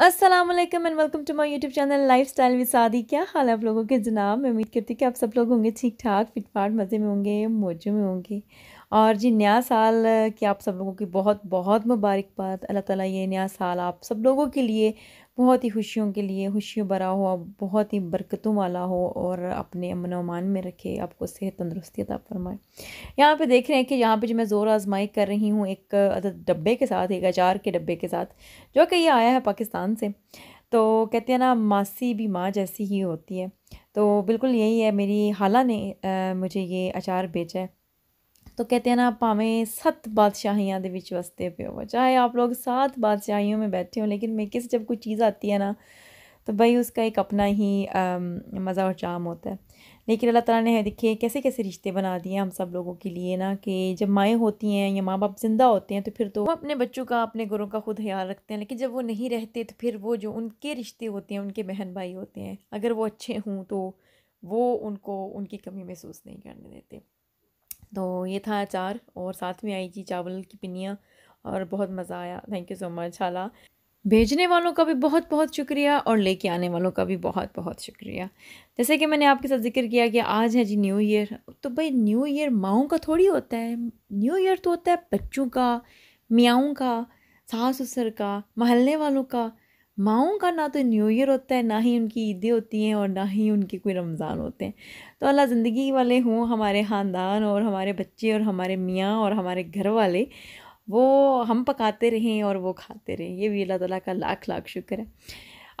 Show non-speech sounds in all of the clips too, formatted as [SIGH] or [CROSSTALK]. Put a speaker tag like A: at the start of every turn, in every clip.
A: Aslam and welcome to my YouTube channel life style with Sadi क्या हाल है आप लोगों के जनाब मैं उम्मीद करती हूँ कि आप सब लोग होंगे ठीक ठाक फिटफाट मज़े में होंगे मौजू में होंगे और जी नया साल की आप सब लोगों की बहुत बहुत मुबारकबाद अल्लाह ताला ये नया साल आप सब लोगों के लिए बहुत ही खुशियों के लिए खुशियों भरा हो बहुत ही बरकतों वाला हो और अपने अमन अमान में रखे आपको सेहत तंदरुस्ती अता फरमाए यहाँ पे देख रहे हैं कि यहाँ पे जो मैं ज़ोर आजमाई कर रही हूँ एक डब्बे के साथ एक अचार के डब्बे के साथ जो कि ये आया है पाकिस्तान से तो कहते हैं ना मासी भी माँ जैसी ही होती है तो बिल्कुल यही है मेरी हाला ने आ, मुझे ये अचार बेचा है तो कहते हैं ना भावें सत बादशाहियाँ के बिच वसते पे हो चाहे आप लोग सात बादशाहियों में बैठे हो लेकिन मेके से जब कोई चीज़ आती है ना तो भाई उसका एक अपना ही मज़ा और चाम होता है लेकिन अल्लाह ताला ने देखिए कैसे कैसे रिश्ते बना दिए हम सब लोगों के लिए ना कि जब माएँ होती हैं या माँ बाप ज़िंदा होते हैं तो फिर तो वो अपने बच्चों का अपने घरों का खुद ख्याल रखते हैं लेकिन जब वो नहीं रहते तो फिर वो जो उनके रिश्ते होते हैं उनके बहन भाई होते हैं अगर वो अच्छे हों तो वो उनको उनकी कमी महसूस नहीं करने देते तो ये था अचार और साथ में आई थी चावल की पिनियाँ और बहुत मज़ा आया थैंक यू सो मच हाला भेजने वालों का भी बहुत बहुत शुक्रिया और लेके आने वालों का भी बहुत बहुत शुक्रिया जैसे कि मैंने आपके साथ जिक्र किया कि आज है जी न्यू ईयर तो भाई न्यू ईयर माओं का थोड़ी होता है न्यू ईयर तो होता है बच्चों का मियाओं का सास ससुर का महल्ले वालों का माओ का ना तो न्यू ईयर होता है ना ही उनकी ईदें होती हैं और ना ही उनके कोई रमज़ान होते हैं तो अल्लाह ज़िंदगी वाले हों हमारे ख़ानदान और हमारे बच्चे और हमारे मियाँ और हमारे घर वाले वो हम पकाते रहें और वो खाते रहें ये भी अल्लाह तला का लाख लाख शुक्र है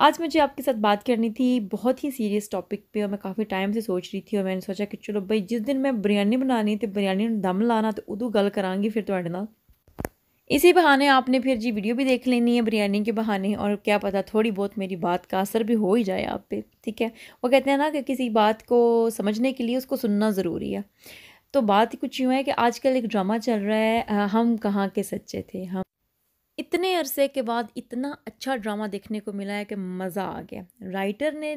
A: आज मुझे आपके साथ बात करनी थी बहुत ही सीरियस टॉपिक पे और मैं काफ़ी टाइम से सोच रही थी और मैंने सोचा कि चलो भाई जिस दिन मैं बिरयानी बनानी तो बिरयानी दम लाना तो उदू गल कराँगी फिर थोड़े तो ना इसी बहाने आपने फिर जी वीडियो भी देख लेनी है बिरयानी के बहाने और क्या पता थोड़ी बहुत मेरी बात का असर भी हो ही जाए आप पे ठीक है वो कहते हैं ना कि किसी बात को समझने के लिए उसको सुनना ज़रूरी है तो बात कुछ यूँ है कि आजकल एक ड्रामा चल रहा है हम कहाँ के सच्चे थे हम इतने अरसे के बाद इतना अच्छा ड्रामा देखने को मिला है कि मज़ा आ गया राइटर ने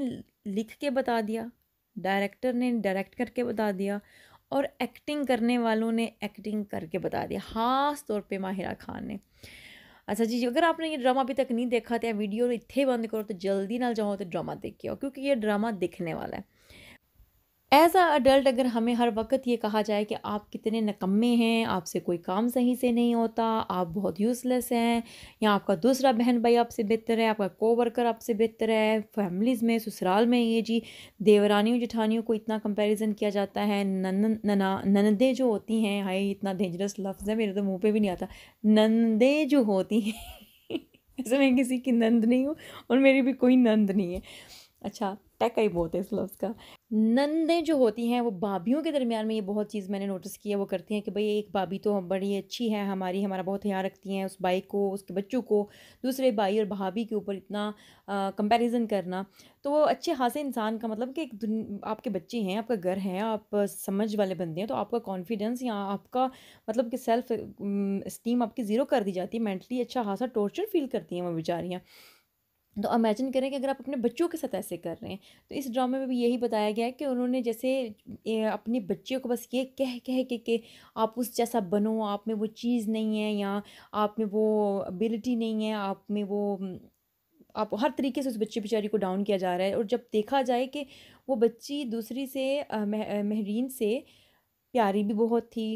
A: लिख के बता दिया डायरेक्टर ने डायरेक्ट करके बता दिया और एक्टिंग करने वालों ने एक्टिंग करके बता दिया खास तौर पे माहिरा खान ने अच्छा जी अगर आपने ये ड्रामा अभी तक नहीं देखा तो वीडियो इतने बंद करो तो जल्दी ना जाओ तो ड्रामा देखिए क्योंकि ये ड्रामा दिखने वाला है एज अ अडल्ट अगर हमें हर वक्त ये कहा जाए कि आप कितने नकम्मे हैं आपसे कोई काम सही से नहीं होता आप बहुत यूज़लेस हैं या आपका दूसरा बहन भाई आपसे बेहतर है आपका कोवर्कर आपसे बेहतर है फैमिलीज़ में ससुराल में ये जी देवरानियों जिठानियों को इतना कंपैरिजन किया जाता है नन नना ननदें जो होती हैं हाय इतना डेंजरस लफ्ज़ है मेरे तो मुँह पर भी नहीं आता नंदे जो होती हैं [LAUGHS] ऐसे मैं किसी की नंद नहीं हूँ और मेरी भी कोई नंद नहीं है अच्छा टैक ही बहुत है इस लफ्ज़ का नंदें जो होती हैं वो भाभीियों के दरमियान में ये बहुत चीज़ मैंने नोटिस की है वो करती हैं कि भाई एक भाभी तो हम बड़ी अच्छी है हमारी हमारा बहुत ख्याल रखती हैं उस भाई को उसके बच्चों को दूसरे भाई और भाभी के ऊपर इतना कंपैरिजन करना तो वो अच्छे खासे इंसान का मतलब कि एक आपके बच्चे हैं आपका घर है आप समझ वाले बंदे हैं तो आपका कॉन्फिडेंस या आपका मतलब कि सेल्फ इस्टीम आपकी ज़ीरो कर दी जाती है मैंटली अच्छा खासा टॉर्चर फील करती हैं वो बेचारियाँ तो इमेजिन करें कि अगर आप अपने बच्चों के साथ ऐसे कर रहे हैं तो इस ड्रामे में भी यही बताया गया है कि उन्होंने जैसे अपने बच्चों को बस ये कह कह के कि आप उस जैसा बनो आप में वो चीज़ नहीं है या आप में वो अबिलिटी नहीं है आप में वो आप हर तरीके से उस बच्चे बेचारी को डाउन किया जा रहा है और जब देखा जाए कि वो बच्ची दूसरी से महरीन से प्यारी भी बहुत थी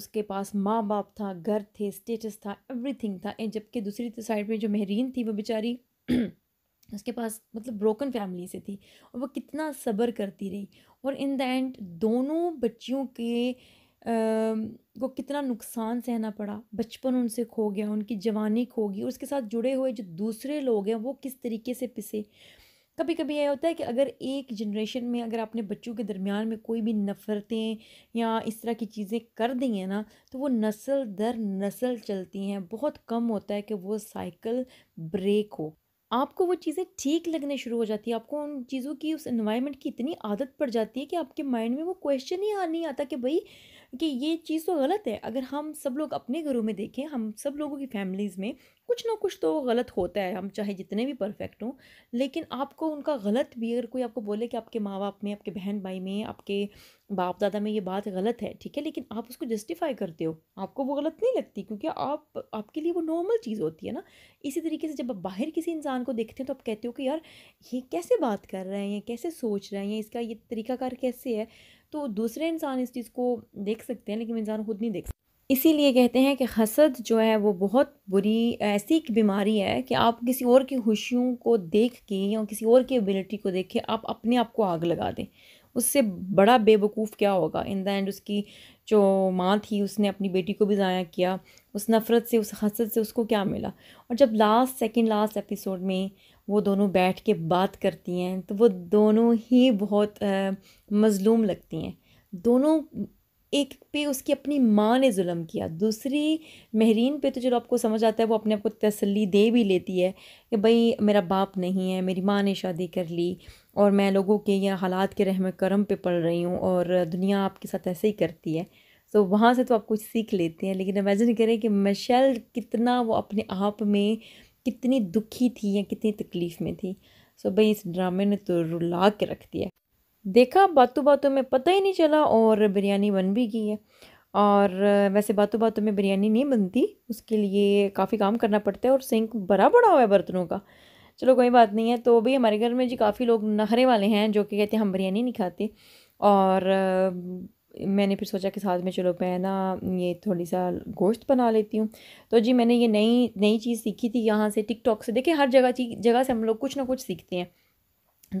A: उसके पास माँ बाप था घर थे स्टेटस था एवरीथिंग था जबकि दूसरी साइड तो में जो महरीन थी वो बेचारी [CLEARS THROAT] उसके पास मतलब ब्रोकन फैमिली से थी और वो कितना सब्र करती रही और इन द एंड दोनों बच्चियों के को कितना नुकसान सहना पड़ा बचपन उनसे खो गया उनकी जवानी खो गई और उसके साथ जुड़े हुए जो दूसरे लोग हैं वो किस तरीके से पिसे कभी कभी यह होता है कि अगर एक जनरेशन में अगर आपने बच्चों के दरमियान में कोई भी नफ़रतें या इस तरह की चीज़ें कर दी हैं ना तो वो नस्ल दर नस्ल चलती हैं बहुत कम होता है कि वो साइकिल ब्रेक हो आपको वो चीज़ें ठीक लगने शुरू हो जाती है आपको उन चीज़ों की उस इन्वायरमेंट की इतनी आदत पड़ जाती है कि आपके माइंड में वो क्वेश्चन ही आ नहीं आता कि भाई कि ये चीज़ तो गलत है अगर हम सब लोग अपने घरों में देखें हम सब लोगों की फैमिलीज़ में कुछ ना कुछ तो गलत होता है हम चाहे जितने भी परफेक्ट हों लेकिन आपको उनका गलत भी अगर कोई आपको बोले कि आपके माँ बाप में आपके बहन भाई में आपके बाप दादा में ये बात गलत है ठीक है लेकिन आप उसको जस्टिफाई करते हो आपको वो गलत नहीं लगती क्योंकि आप आपके लिए वो नॉर्मल चीज़ होती है ना इसी तरीके से जब आप बाहर किसी इंसान को देखते हैं तो आप कहते हो कि यार ये कैसे बात कर रहे हैं ये कैसे सोच रहे हैं इसका ये तरीकाकार कैसे है तो दूसरे इंसान इस चीज़ को देख सकते हैं लेकिन इंसान खुद नहीं देख सकते इसीलिए कहते हैं कि हसद जो है वो बहुत बुरी ऐसी एक बीमारी है कि आप किसी और की खुशियों को देख के या किसी और की एबिलिटी को देख के आप अपने आप को आग लगा दें उससे बड़ा बेवकूफ़ क्या होगा इन द एंड उसकी जो माँ थी उसने अपनी बेटी को भी ज़ाया किया उस नफ़रत से उस हसद से उसको क्या मिला और जब लास्ट सेकेंड लास्ट एपिसोड में वो दोनों बैठ के बात करती हैं तो वो दोनों ही बहुत मज़लूम लगती हैं दोनों एक पे उसकी अपनी माँ ने जुल्म किया दूसरी महरीन पे तो चलो आपको समझ आता है वो अपने आप को तसली दे भी लेती है कि भाई मेरा बाप नहीं है मेरी माँ ने शादी कर ली और मैं लोगों के या हालात के रहम करम पे पढ़ रही हूँ और दुनिया आपके साथ ऐसे ही करती है तो वहाँ से तो आप कुछ सीख लेते हैं लेकिन इमेजिन करें कि मशल कितना वो अपने आप में कितनी दुखी थी या कितनी तकलीफ़ में थी सो भाई इस ड्रामे ने तो रुला के रख दिया देखा बातों बातों में पता ही नहीं चला और बिरयानी बन भी गई है और वैसे बातों बातों में बिरयानी नहीं बनती उसके लिए काफ़ी काम करना पड़ता है और सिंक बड़ा बड़ा हुआ है बर्तनों का चलो कोई बात नहीं है तो भी हमारे घर में जी काफ़ी लोग नहरे वाले हैं जो कि कहते हैं हम बिरयानी नहीं खाते और मैंने फिर सोचा कि साथ में चलो मैं ना ये थोड़ी सा गोश्त बना लेती हूँ तो जी मैंने ये नई नई चीज़ सीखी थी यहाँ से टिकटॉक से देखिए हर जगह चीज जगह से हम लोग कुछ ना कुछ सीखते हैं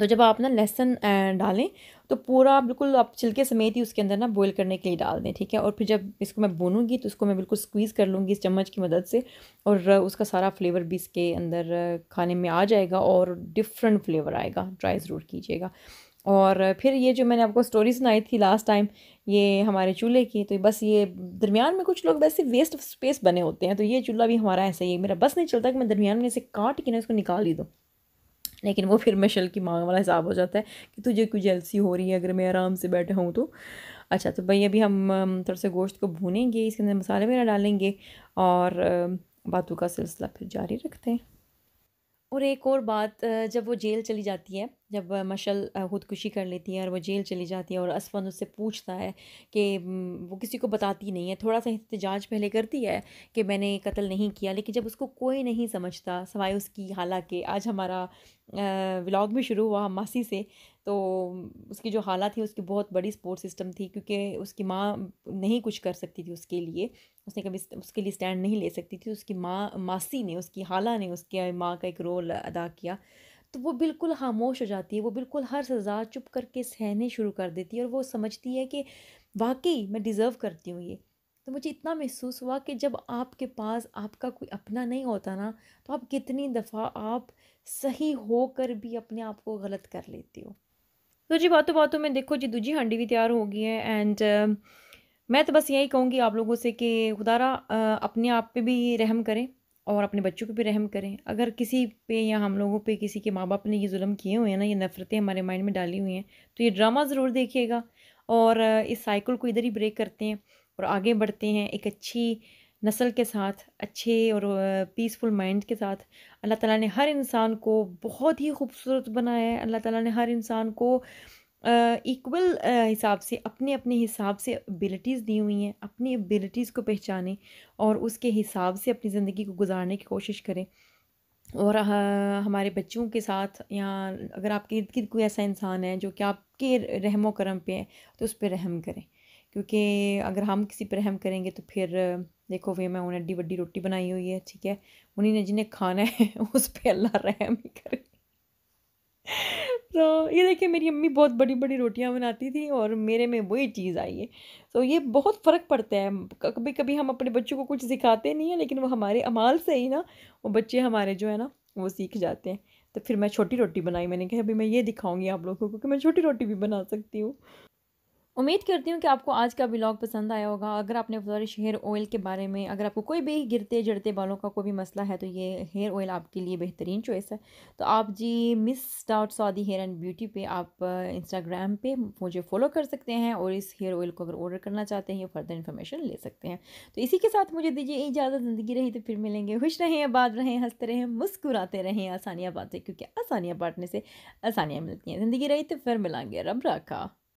A: तो जब आप ना लहसन डालें तो पूरा बिल्कुल आप छिलके समेत ही उसके अंदर ना बॉईल करने के लिए डाल दें ठीक है और फिर जब इसको मैं बुनूंगी तो उसको मैं बिल्कुल स्क्वीज़ कर लूँगी इस चम्मच की मदद से और उसका सारा फ्लेवर भी इसके अंदर खाने में आ जाएगा और डिफरेंट फ्लेवर आएगा ट्राई ज़रूर कीजिएगा और फिर ये जो मैंने आपको स्टोरी सुनाई थी लास्ट टाइम ये हमारे चूल्हे की तो बस ये दरमियान में कुछ लोग वैसे वेस्ट ऑफ स्पेस बने होते हैं तो ये चूल्हा भी हमारा ऐसा ही है मेरा बस नहीं चलता कि मैं दरमियान में इसे काट के ना इसको निकाल ही दूँ लेकिन वो फिर मशल की मांग वाला हिसाब हो जाता है कि तुझे कुछ एलसी हो रही है अगर मैं आराम से बैठा हूँ तो अच्छा तो भाई अभी हम थोड़ा सा गोश्त को भूनेंगे इसके अंदर मसाले वगैरह डालेंगे और बातों का सिलसिला फिर जारी रखते हैं और एक और बात जब वो जेल चली जाती है जब मशल खुदकुशी कर लेती है और वो जेल चली जाती है और असफन उससे पूछता है कि वो किसी को बताती नहीं है थोड़ा सा एहतजाज पहले करती है कि मैंने कत्ल नहीं किया लेकिन जब उसको कोई नहीं समझता सवाए उसकी हालांकि आज हमारा व्लॉग भी शुरू हुआ मासी से तो उसकी जो हालत थी उसकी बहुत बड़ी सपोर्ट सिस्टम थी क्योंकि उसकी माँ नहीं कुछ कर सकती थी उसके लिए उसने कभी उसके लिए स्टैंड नहीं ले सकती थी उसकी माँ मासी ने उसकी हाला ने उसके माँ का एक रोल अदा किया तो वो बिल्कुल खामोश हो जाती है वो बिल्कुल हर सज़ा चुप करके सहने शुरू कर देती है और वो समझती है कि वाकई मैं डिज़र्व करती हूँ ये तो मुझे इतना महसूस हुआ कि जब आपके पास आपका कोई अपना नहीं होता ना तो आप कितनी दफ़ा आप सही होकर भी अपने आप को गलत कर लेते हो तो जी बातों बातों में देखो जी दूजी हांडी भी तैयार हो गई है एंड मैं तो बस यही कहूँगी आप लोगों से कि खुदारा अपने आप पे भी रहम करें और अपने बच्चों पे भी रहम करें अगर किसी पे या हम लोगों पे किसी के माँ बाप ने ये जुल्म किए हुए हैं ना ये नफ़रतें हमारे माइंड में डाली हुई हैं तो ये ड्रामा ज़रूर देखिएगा और इस साइकिल को इधर ही ब्रेक करते हैं और आगे बढ़ते हैं एक अच्छी नस्ल के साथ अच्छे और पीसफुल माइंड के साथ अल्लाह ताला ने हर इंसान को बहुत ही खूबसूरत बनाया है अल्लाह ताला ने हर इंसान को इक्वल हिसाब से अपने अपने हिसाब से एबिलिटीज़ दी हुई हैं अपनी एबिलिटीज़ को पहचाने और उसके हिसाब से अपनी ज़िंदगी को गुजारने की कोशिश करें और हमारे बच्चों के साथ या अगर आपके इर्द गिर्द कोई ऐसा इंसान है जो कि आपके रहम करम पे है तो उस पर रहम करें क्योंकि अगर हम किसी पर रहम करेंगे तो फिर देखो भैया मैं उन्हें एड्डी बड्डी रोटी बनाई हुई है ठीक है उन्हीं ने जिन्हें खाना है [LAUGHS] उस पर अल्लाह रहम ही करे तो ये देखिए मेरी अम्मी बहुत बड़ी बड़ी रोटियां बनाती थी और मेरे में वही चीज़ आई है तो ये बहुत फ़र्क पड़ता है कभी कभी हम अपने बच्चों को कुछ सिखाते नहीं हैं लेकिन वो हमारे अमाल से ही ना वो बच्चे हमारे जो है ना वो सीख जाते हैं तो फिर मैं छोटी रोटी बनाई मैंने कहा अभी मैं ये दिखाऊंगी आप लोगों को कि मैं छोटी रोटी भी बना सकती हूँ उम्मीद करती हूँ कि आपको आज का ब्लॉग पसंद आया होगा अगर आपने फ्लरिश हेयर ऑयल के बारे में अगर आपको कोई भी गिरते जड़ते बालों का कोई भी मसला है तो ये हेयर ऑयल आपके लिए बेहतरीन चॉइस है तो आप जी मिस डाउट सऊदी हेयर एंड ब्यूटी पे आप इंस्टाग्राम पे मुझे फॉलो कर सकते हैं और इस हेयर ऑयल को अगर ऑर्डर करना चाहते हैं या फर्दर इन्फॉर्मेशन ले सकते हैं तो इसी के साथ मुझे दीजिए इजाज़त ज़िंदगी रही तो फिर मिलेंगे खुश रहें आबाद रहें हंसते रहें मुस्कुराते रहें आसानियाँ बातें क्योंकि आसानियाँ बांटने से आसानियाँ मिलती हैं ज़िंदगी रही तो फिर मिलाएंगे रब रखा